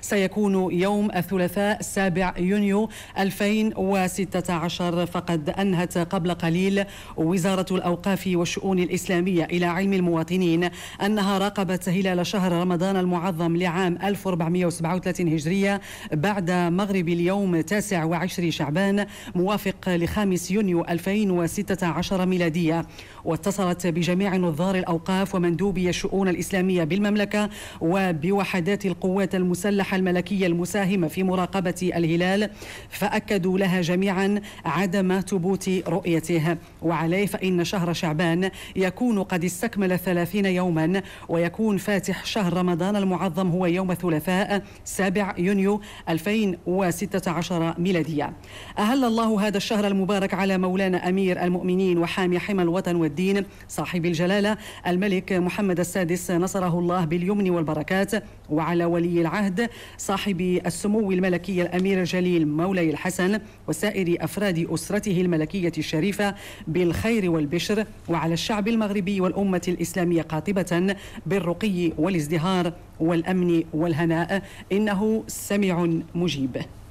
سيكون يوم الثلاثاء 7 يونيو 2016 فقد أنهت قبل قليل وزارة الأوقاف والشؤون الإسلامية إلى علم المواطنين أنها راقبت هلال شهر رمضان المعظم لعام 1437 هجرية بعد مغرب اليوم 29 شعبان موافق لخامس يونيو 2016 ميلادية واتصلت بجميع نظار الأوقاف ومندوبي الشؤون الإسلامية بالمملكة وبوحدات القوات المسلحة الملكية المساهمة في مراقبة الهلال فأكدوا لها جميعا عدم ثبوت رؤيته وعليه فإن شهر شعبان يكون قد استكمل ثلاثين يوما ويكون فاتح شهر رمضان المعظم هو يوم الثلاثاء 7 يونيو 2016 ميلادية أهل الله هذا الشهر المبارك على مولانا أمير المؤمنين وحامي حمى الوطن والدين صاحب الجلالة الملك محمد السادس نصره الله باليمن والبركات وعلى ولي العهد صاحب السمو الملكي الأمير جليل مولاي الحسن وسائر أفراد أسرته الملكية الشريفة بالخير والبشر وعلى الشعب المغربي والأمة الإسلامية قاطبة بالرقي والازدهار والأمن والهناء إنه سميع مجيب